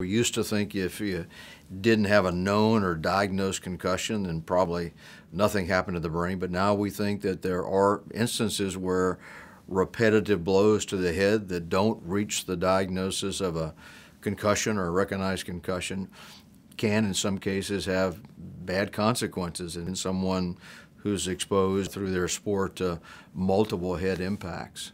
We used to think if you didn't have a known or diagnosed concussion, then probably nothing happened to the brain. But now we think that there are instances where repetitive blows to the head that don't reach the diagnosis of a concussion or a recognized concussion can, in some cases, have bad consequences. And in someone who's exposed through their sport to multiple head impacts.